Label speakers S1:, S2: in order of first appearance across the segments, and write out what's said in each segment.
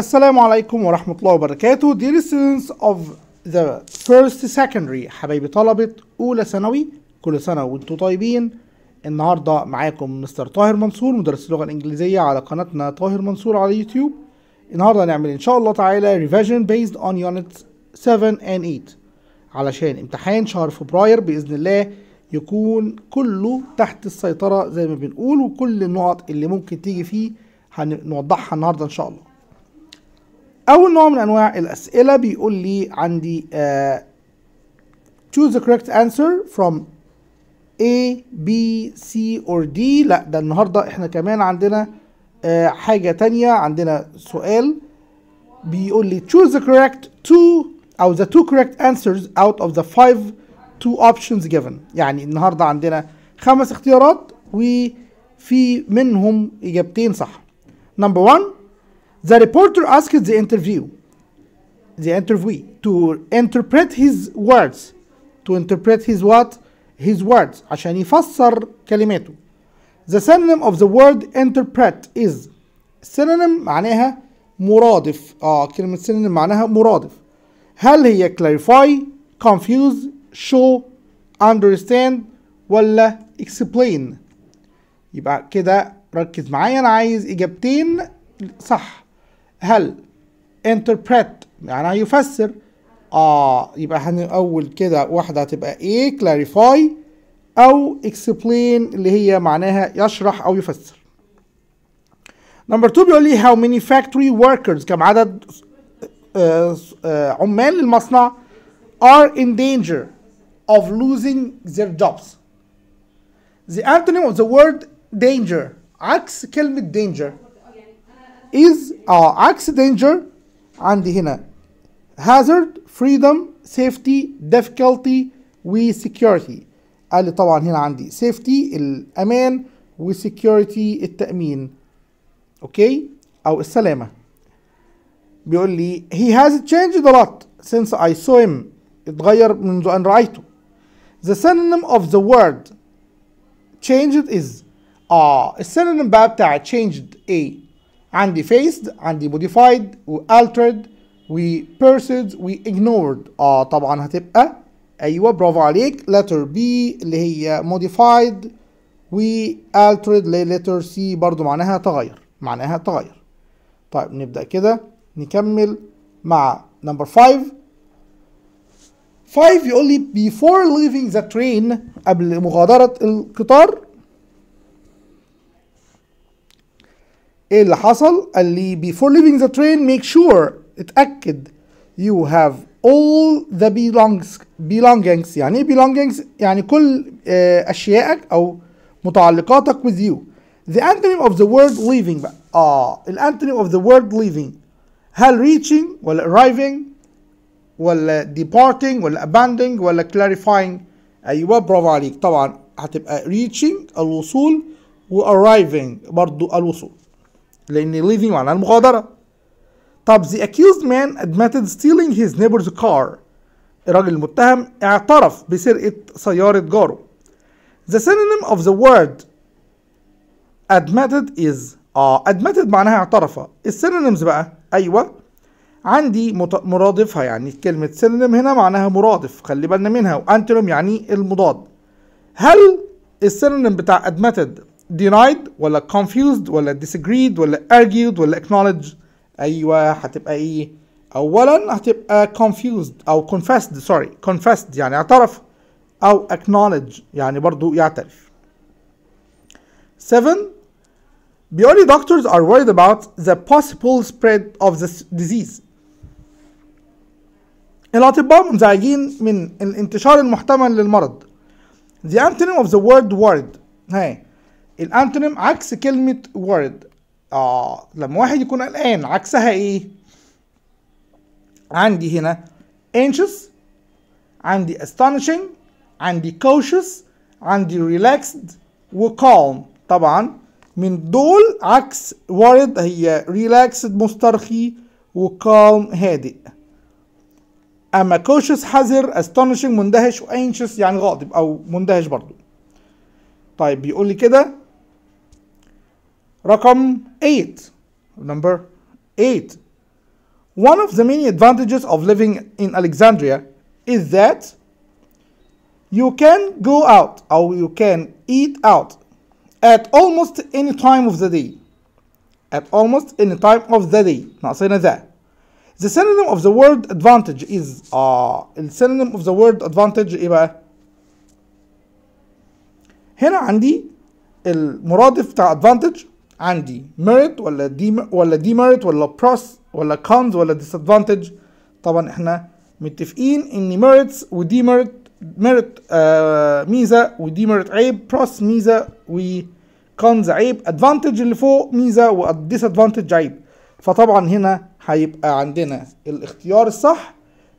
S1: السلام عليكم ورحمة الله وبركاته Dear students of the first secondary حبايبي طلبة أولى ثانوي كل سنة وانتم طيبين النهاردة معاكم مستر طاهر منصور مدرس اللغة الإنجليزية على قناتنا طاهر منصور على يوتيوب النهاردة هنعمل إن شاء الله تعالى revision based on units 7 and 8 علشان امتحان شهر فبراير بإذن الله يكون كله تحت السيطرة زي ما بنقول وكل النقط اللي ممكن تيجي فيه هنوضحها النهاردة إن شاء الله اول نوع من انواع الاسئله بيقول لي عندي uh, choose the correct answer from A B C or D لا ده النهارده احنا كمان عندنا uh, حاجه تانية عندنا سؤال بيقول لي choose the correct two او the two correct answers out of the five two options given يعني النهارده عندنا خمس اختيارات وفي منهم اجابتين صح number one The reporter asked the interview, the interviewee, to interpret his words. To interpret his what? His words. عشان يفسر كلماته. The synonym of the word interpret is synonym معناها مرادف. اه كلمة synonym معناها مرادف. هل هي clarify, confuse, show, understand ولا explain؟ يبقى كده ركز معايا انا عايز اجابتين صح هل interpret يعني يفسر اه يبقى هنقول كده واحدة هتبقى ايه clarify او explain اللي هي معناها يشرح او يفسر نمبر 2 بيقول لي how many factory workers كم عدد آه آه عمال المصنع are in danger of losing their jobs the antonym of the word danger عكس كلمة danger is uh, acts danger and hina hazard freedom safety difficulty we security قال لي طبعا هنا عندي safety الأمان و security التأمين أوكي أو السلامة بيقول لي he has changed a lot since I saw him اتغير منذ أن رأيته the synonym of the word changed is اه السينونيم بقى بتاع changed a عندي فيسد عندي موديفايد والترد وبيرسد واجنورد اه طبعا هتبقى ايوه برافو عليك letter B اللي هي modified والترد letter C برضو معناها تغير معناها تغير طيب نبدأ كده نكمل مع نمبر 5 5 يقول لي before leaving the train قبل مغادرة القطار ايه اللي حصل قال لي before leaving the train make sure اتأكد you have all the belongings belongings يعني ايه belongings يعني كل اشيائك او متعلقاتك with you the antonym of the word leaving بقى اه antonym of the word leaving هل reaching ولا arriving ولا departing ولا abandoning ولا clarifying ايوه برافو عليك طبعا هتبقى reaching الوصول و arriving برضو الوصول لأن leaving معناها المغادرة طب the accused man admitted stealing his neighbor's car الراجل المتهم اعترف بسرقة سيارة جاره the synonym of the word admitted is اه admitted معناها اعترف السينونيمز بقى ايوه عندي مرادفها يعني كلمة synonym هنا معناها مرادف خلي بالنا منها وانتروم يعني المضاد هل السينونيم بتاع admitted denied ولا confused ولا disagreed ولا argued ولا acknowledged ايوه هتبقى ايه اولا هتبقى confused او confessed sorry confessed يعني اعترف او acknowledge يعني برضو يعترف 7 The only doctors are worried about the possible spread of this disease الأطباء منزعجين من الانتشار المحتمل للمرض The antonym of the word worried هاي الانتونيم عكس كلمه وورد اه لما واحد يكون قلقان عكسها ايه عندي هنا anxious عندي astonishing عندي cautious عندي relaxed وكالم طبعا من دول عكس worried هي relaxed مسترخي وكالم هادئ اما cautious حذر astonishing مندهش و anxious يعني غاضب او مندهش برضو طيب بيقول لي كده Rakam 8 number 8 one of the many advantages of living in Alexandria is that you can go out or you can eat out at almost any time of the day at almost any time of the day saying that. the synonym of the word advantage is آه uh, The synonym of the word advantage ايه بقى؟ uh, هنا عندي المرادف بتاع advantage عندي ميريت ولا دي ولا دي ميريت ولا بروس ولا كونز ولا ديسادفانتج طبعا احنا متفقين ان ودي ميريت ميريت آه ميزه ودي ميريت عيب بروس ميزه وكونز عيب ادفانتج اللي فوق ميزه وديسادفانتج عيب فطبعا هنا هيبقى عندنا الاختيار الصح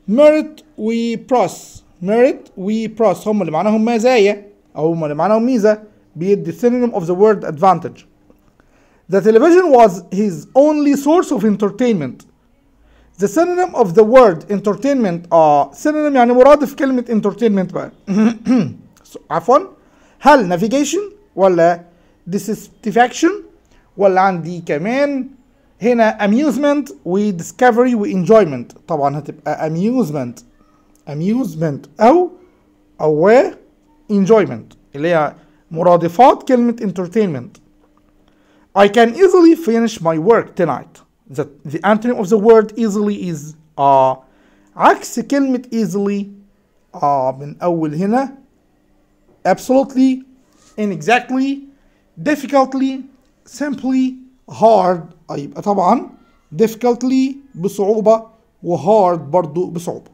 S1: ميريت وبروس ميريت وبروس هم اللي معناهم مزايا او هم اللي معناهم ميزه بيدي synonym of the word advantage The television was his only source of entertainment. The synonym of the word entertainment are uh, synonym يعني مرادف كلمة entertainment بقى. عفوا هل navigation ولا dissatisfaction ولا عندي كمان هنا amusement و discovery و enjoyment طبعا هتبقى amusement amusement أو أو enjoyment اللي هي مرادفات كلمة entertainment I can easily finish my work tonight. The, the antonym of the word easily is uh, عكس كلمة easily uh, من أول هنا absolutely, exactly, difficultly, simply, hard يبقى طبعا difficultly بصعوبة hard برضو بصعوبة.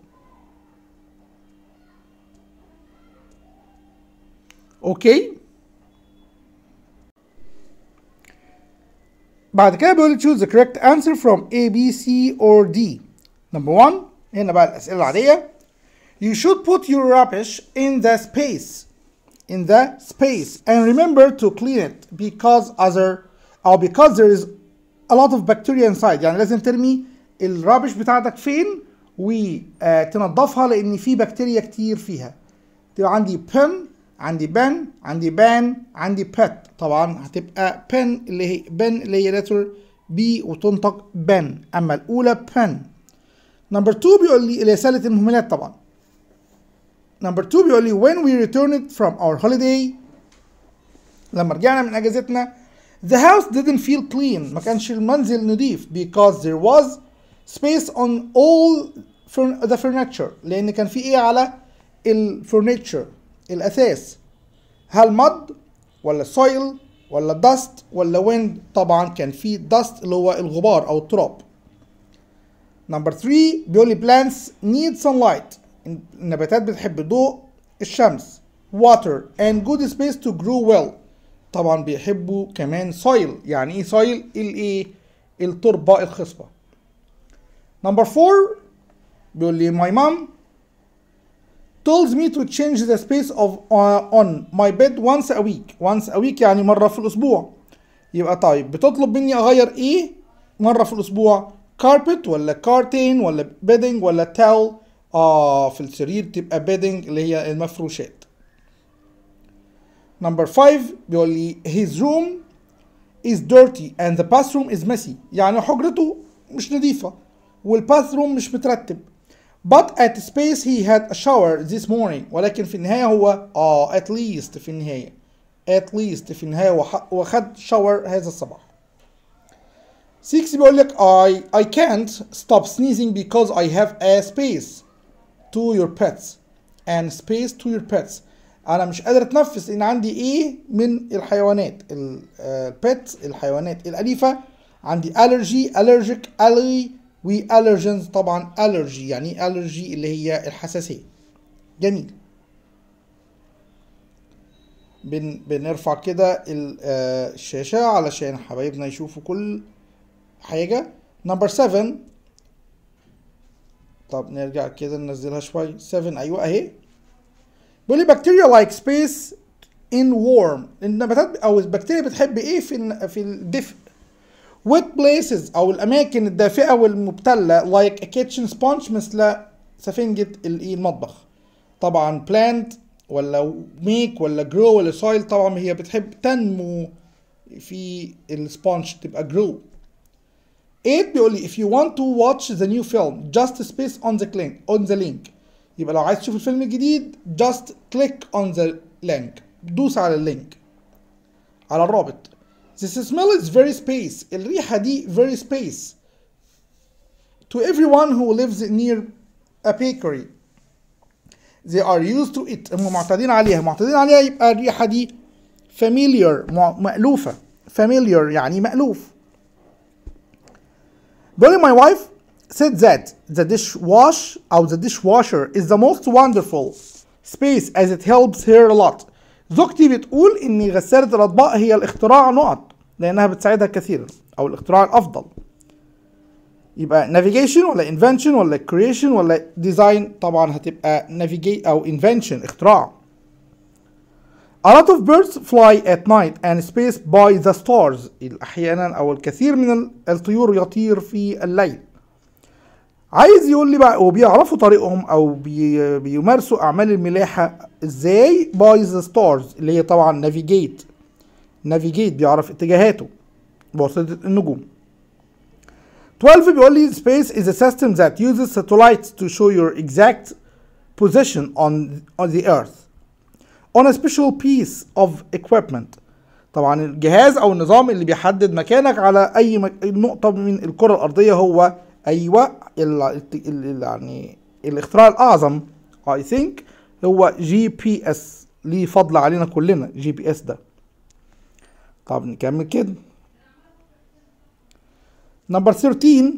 S1: Okay, بعد كده بيقول choose the correct answer from A B C or D number one هنا بقى الأسئلة العادية you should put your rubbish in the space in the space and remember to clean it because other or because there is a lot of bacteria inside يعني لازم ترمي الرابش بتاعتك فين وتنظفها لان في بكتيريا كتير فيها تبقى عندي pen عندي بن عندي بان عندي بات طبعا هتبقى بن اللي هي بن اللي هي لتر بي وتنطق بن اما الاولى بن نمبر 2 بيقول لي رساله المهملات طبعا نمبر 2 بيقول لي when we returned from our holiday لما رجعنا من اجازتنا the house didn't feel clean ما كانش المنزل نضيف because there was space on all the furniture لان كان في ايه على الفرنتشر الأساس هل مد ولا سويل ولا دست ولا ويند طبعا كان في دست اللي هو الغبار أو التراب نمبر 3 بيقول لي plants need sunlight النباتات بتحب ضوء الشمس water and good space to grow well طبعا بيحبوا كمان soil يعني ايه soil الايه التربة الخصبة نمبر 4 بيقول لي my mom told me to change the space of uh, on my bed once a week once a week يعني مرة في الأسبوع يبقى طيب بتطلب مني أغير إيه مرة في الأسبوع carpet ولا كارتين ولا bedding ولا towel آه في السرير تبقى bedding اللي هي المفروشات number 5 بيقول لي his room is dirty and the bathroom is messy يعني حجرته مش نظيفة والباثروم مش مترتب but at space he had a shower this morning ولكن في النهاية هو اه at least في النهاية at least في النهاية وخد shower هذا الصباح 6 بيقول لك I, I can't stop sneezing because I have a space to your pets and space to your pets انا مش قادر اتنفس ان عندي ايه من الحيوانات البيتس الحيوانات الاليفه عندي allergy allergic alley allergens طبعا allergy يعني allergy اللي هي الحساسيه جميل بن بنرفع كده آه، الشاشه علشان حبايبنا يشوفوا كل حاجه نمبر 7 طب نرجع كده ننزلها شويه 7 ايوه اهي بيقول لي بكتيريا لايك سبيس ان وورم النباتات او البكتيريا بتحب ايه في في الدفء wet places أو الأماكن الدافئة والمبتلة like a kitchen sponge مثل سفنجة إيه، المطبخ طبعا plant ولا make ولا grow ولا soil طبعا هي بتحب تنمو في السبونج تبقى grow 8 بيقول لي if you want to watch the new film just space on the link on the link يبقى لو عايز تشوف الفيلم الجديد just click on the link دوس على اللينك على الرابط This smell is very space. El riḥadi very space. To everyone who lives near a bakery. They are used to it. هم عليها. معتادين عليها يبقى الريحة دي familiar مألوفة. Familiar يعني مألوف. During my wife said that the dishwash or the dishwasher is the most wonderful space as it helps her a lot. زوجتي بتقول ان غسالة الاطباق هي الاختراع نقط لانها بتساعدها كثيرا او الاختراع الافضل يبقى نافيجيشن ولا انفنشن ولا كرييشن ولا ديزاين طبعا هتبقى نافيجي او انفنشن اختراع A lot of birds fly at night and space by the stars أحيانا أو الكثير من الطيور يطير في الليل عايز يقول لي بقى وبيعرفوا طريقهم او بي بيمارسوا اعمال الملاحه ازاي باي ذا ستارز اللي هي طبعا نافيجيت نافيجيت بيعرف اتجاهاته بواسطه النجوم 12 بيقول لي space is a system that uses satellites to show your exact position on, on the earth on a special piece of equipment طبعا الجهاز او النظام اللي بيحدد مكانك على اي نقطه من الكره الارضيه هو ايوه ال يعني الاختراع الاعظم اي ثينك هو جي بي اس ليه فضل علينا كلنا جي بي اس ده طب نكمل كده نمبر 13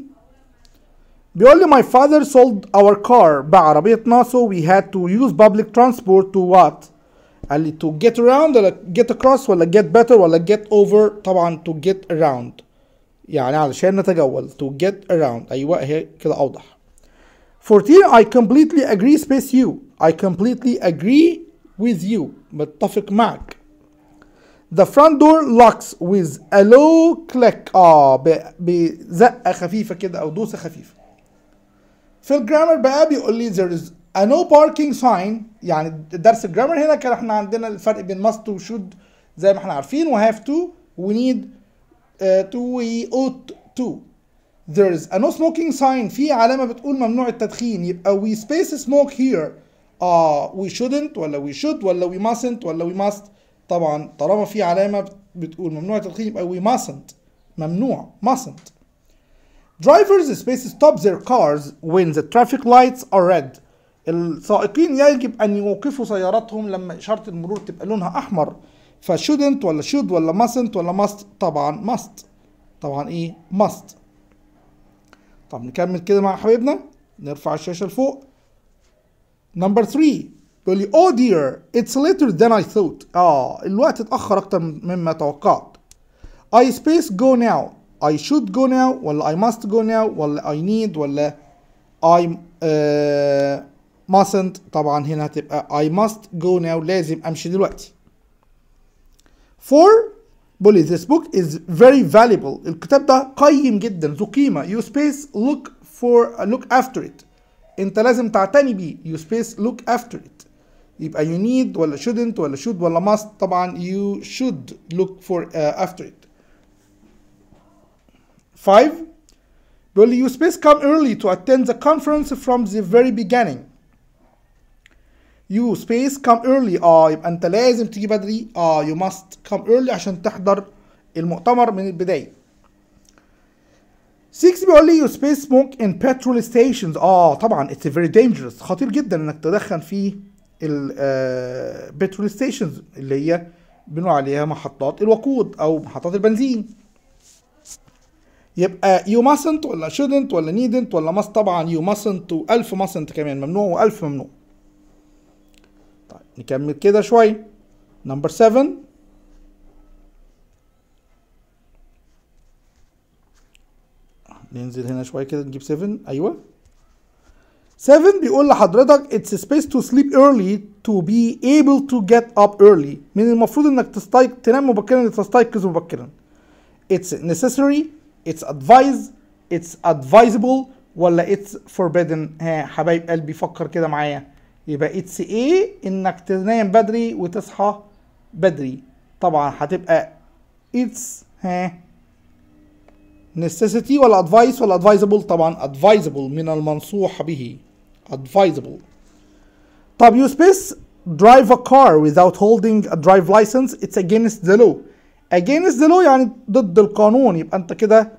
S1: بيقول لي my father sold our car بعربيتنا so we had to use public transport to what قال لي to get around ولا get across ولا get better ولا get over طبعا to get around يعني علشان نتجول to get around أيوة هي كده أوضح 14 I completely agree space you I completely agree with you متفق معك The front door locks with a low click اه بزقة خفيفة كده أو دوسة خفيفة في الجرامر بقى بيقول لي there is a no parking sign يعني درس الجرامر هنا كان احنا عندنا الفرق بين must و should زي ما احنا عارفين و have to و need 2 آه، there is a no smoking sign في علامه بتقول ممنوع التدخين يبقى we space smoke here اه we shouldn't ولا we should ولا we mustn't ولا we must طبعا طالما في علامه بتقول ممنوع التدخين يبقى we mustn't ممنوع mustn't drivers space stop their cars when the traffic lights are red السائقين يجب ان يوقفوا سياراتهم لما اشاره المرور تبقى لونها احمر فشودنت ولا شود ولا mustn't ولا ماست طبعا ماست طبعا ايه ماست طب نكمل كده مع حبيبنا نرفع الشاشه لفوق نمبر 3 بيقول لي او دير اتس ليتر ذان اي ثوت اه الوقت اتاخر اكتر مما توقعت اي سبيس جو ناو اي شود جو ناو ولا اي ماست جو ناو ولا اي نيد ولا اي uh, mustn't طبعا هنا هتبقى I must go now لازم امشي دلوقتي for بولي this book is very valuable الكتاب ده قيم جدا ذو قيمة you space look for look after it انت لازم تعتني بيه you space look after it يبقى you need ولا shouldn't ولا should ولا must طبعا you should look for uh, after it 5 بيقول لي you space come early to attend the conference from the very beginning يو سبيس كام ايرلي اه يبقى انت لازم تيجي بدري اه يو ماست كام ايرلي عشان تحضر المؤتمر من البدايه 6 بيقول لي يو سبيس سموك ان بترول ستيشنز اه طبعا اتس فيري دينجرس خطير جدا انك تدخن في البترول ستيشنز آه، اللي هي بنقول عليها محطات الوقود او محطات البنزين يبقى يو ماسنت ولا شودنت ولا نيدنت ولا ماست طبعا يو ماسنت و1000 ماسنت كمان ممنوع و1000 ممنوع طيب نكمل كده شوية نمبر 7 ننزل هنا شوية كده نجيب 7 أيوه 7 بيقول لحضرتك it's a space to sleep early to be able to get up early من المفروض انك تستيق تنام مبكرا لتستيقظ مبكرا it's necessary it's advised it's advisable ولا it's forbidden ها حبايب قلبي فكر كده معايا يبقى اتس ايه انك تنام بدري وتصحى بدري طبعا هتبقى اتس ها necessity ولا advice ولا advisable طبعا advisable من المنصوح به advisable طب يو سبيس drive a car without holding a drive license it's against the law against the law يعني ضد القانون يبقى انت كده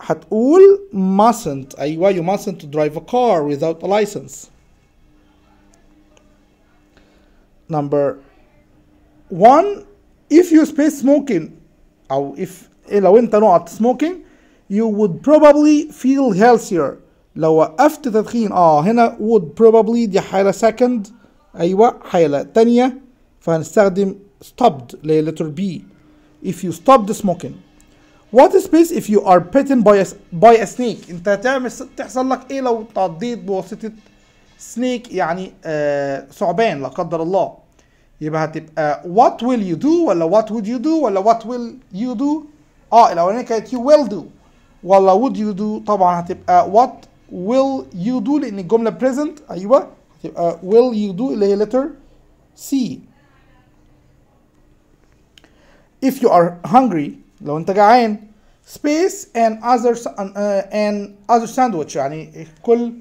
S1: هتقول mustn't ايوه you mustn't drive a car without a license number one if you space smoking او if لو انت not smoking you would probably feel healthier لو وقفت تدخين اه هنا would probably دي حالة second ايوه حالة تانية فهنستخدم stopped اللي letter B if you stopped smoking what is space if you are bitten by a, by a snake انت هتعمل تحصل لك ايه لو تعضيت بواسطة snake يعني آه ثعبان لا قدر الله يبقى هتبقى what will you do ولا what would you do ولا what will you do اه الاولانيه كانت you will do ولا would you do طبعا هتبقى what will you do لان الجمله present ايوه هتبقى will you do اللي هي letter C if you are hungry لو انت جعان space and other uh, and other sandwich يعني كل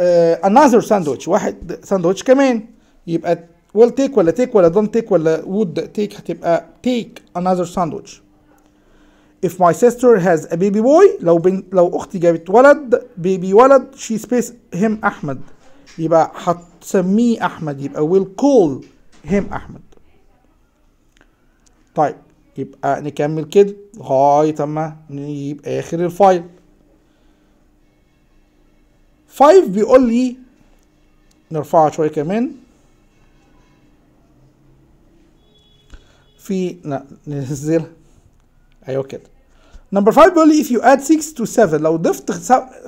S1: uh, another sandwich واحد sandwich كمان يبقى ويل تيك ولا تيك ولا دونت تيك ولا وود تيك هتبقى تيك انذر ساندويتش if my sister has a baby boy لو بن لو اختي جابت ولد بيبي ولد she space him احمد يبقى هتسميه احمد يبقى will call him احمد طيب يبقى نكمل كده لغايه اما نجيب اخر الفايل 5 بيقول لي نرفعها شويه كمان في ننزلها ايوه كده نمبر 5 بيقول لي if you add 6 to 7 لو ضفت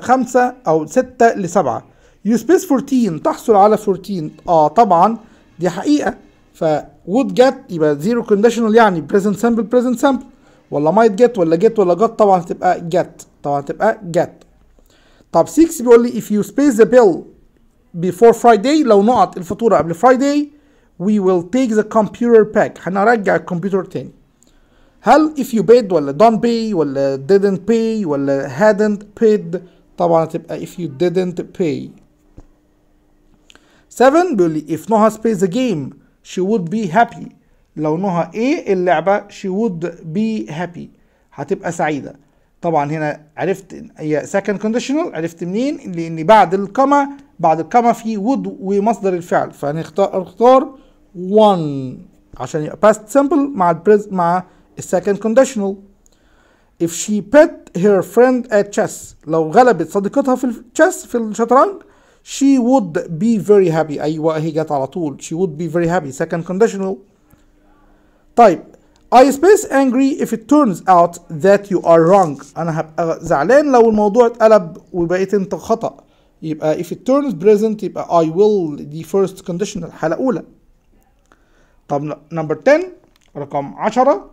S1: 5 او 6 ل 7 you space 14 تحصل على 14 اه طبعا دي حقيقه ف would get يبقى زيرو كونديشنال يعني present simple present simple ولا might get ولا get ولا got طبعا هتبقى get طبعا هتبقى get طب 6 بيقول لي if you space the bill before Friday لو نقط الفاتوره قبل Friday we will take the computer back هنرجع الكمبيوتر تاني هل if you paid ولا don't pay ولا didn't pay ولا hadn't paid طبعا هتبقى if you didn't pay 7 بيقول لي if Noha plays the game she would be happy لو نهى ايه اللعبة she would be happy هتبقى سعيدة طبعا هنا عرفت هي second conditional عرفت منين لان بعد الكما بعد الكما في would ومصدر الفعل فهنختار اختار one عشان يبقى past simple مع البريز مع السكند conditional if she bet her friend at chess لو غلبت صديقتها في التشيس في الشطرنج she would be very happy ايوه هي جت على طول she would be very happy second conditional طيب I space angry if it turns out that you are wrong انا هبقى زعلان لو الموضوع اتقلب وبقيت انت خطأ يبقى if it turns present يبقى I will دي first condition الحالة أولى طب number 10 رقم 10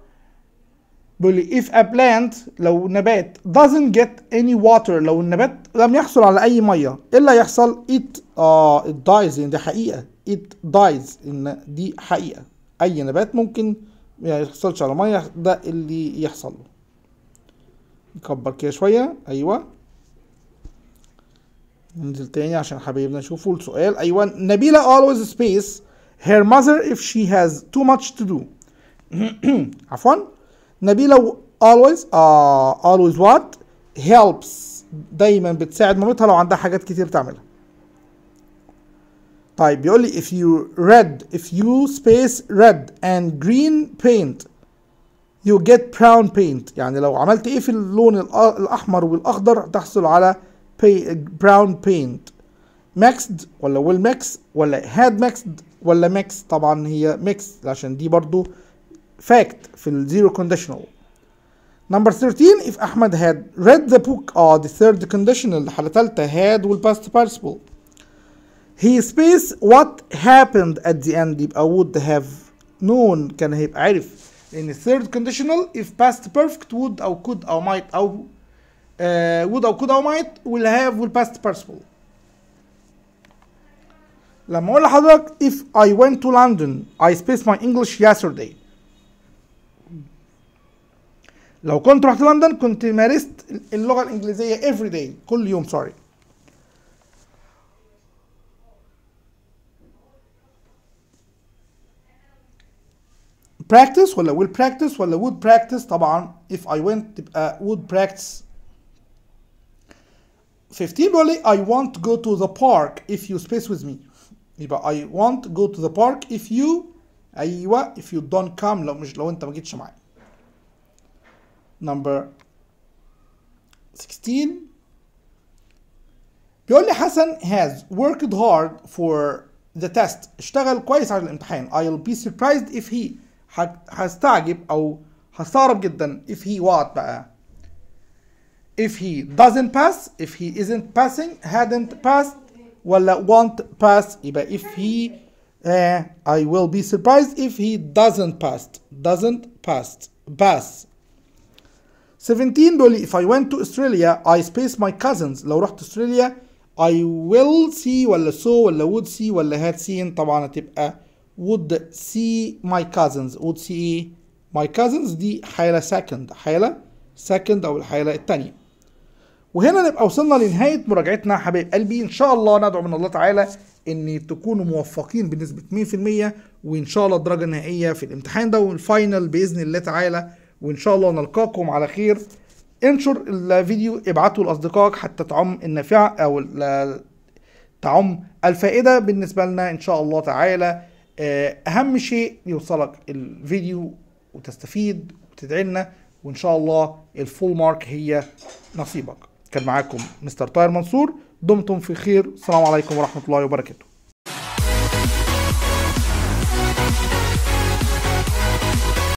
S1: بيقول لي if a plant لو نبات doesn't get any water لو النبات لم يحصل على أي مية إيه اللي هيحصل it آه uh, it dies يعني دي حقيقة it dies إن دي حقيقة أي نبات ممكن ما يحصلش على مية ده اللي يحصل له نكبر كده شوية أيوه ننزل تاني عشان حبايبنا نشوفوا السؤال ايوه نبيلة always space her mother if she has too much to do عفوا نبيلة always uh, always what helps دايما بتساعد مامتها لو عندها حاجات كتير تعملها طيب بيقول لي if you red if you space red and green paint you get brown paint يعني لو عملت ايه في اللون الاحمر والاخضر تحصل على براون بينت ماكسد ولا ويل ماكس ولا هاد ماكسد ولا ماكس طبعا هي ماكس عشان دي برضو فاكت في الزيرو كونديشنال نمبر 13 if احمد had read the book or uh, the third conditional الحاله الثالثه had will past participle he space what happened at the end I would have known كان هيبقى عارف the third conditional if past perfect would او could او might او might will have will past participle لما اقول لحضرتك if I went to London I spaced my English yesterday لو كنت رحت لندن كنت مارست اللغة الإنجليزية every day كل يوم سوري practice ولا will practice ولا would practice طبعا if I went تبقى would practice 15 بيقول I want to go to the park if you space with me يبقى I want to go to the park if you أيوة if you don't come لو مش لو أنت ما جيتش معايا number 16 بيقول لي حسن has worked hard for the test اشتغل كويس على الامتحان I'll be surprised if he هستعجب أو هستغرب جدا if he what بقى if he doesn't pass if he isn't passing hadn't passed ولا won't pass if he uh, I will be surprised if he doesn't pass doesn't pass pass 17 if I went to Australia I space my cousins لو رحت استراليا I will see ولا saw. ولا would see ولا had seen طبعا تبقى eh, would see my cousins would see my cousins دي حالة second حالة second أو الحالة الثانية وهنا نبقى وصلنا لنهايه مراجعتنا حبايب قلبي ان شاء الله ندعو من الله تعالى ان تكونوا موفقين بنسبه 100% وان شاء الله الدرجه النهائيه في الامتحان ده والفاينل باذن الله تعالى وان شاء الله نلقاكم على خير انشر الفيديو ابعته لاصدقائك حتى تعم النافعه او تعم الفائده بالنسبه لنا ان شاء الله تعالى آه، اهم شيء يوصلك الفيديو وتستفيد وتدعي لنا وان شاء الله الفول مارك هي نصيبك كان معاكم مستر طاهر منصور دمتم في خير السلام عليكم ورحمه الله وبركاته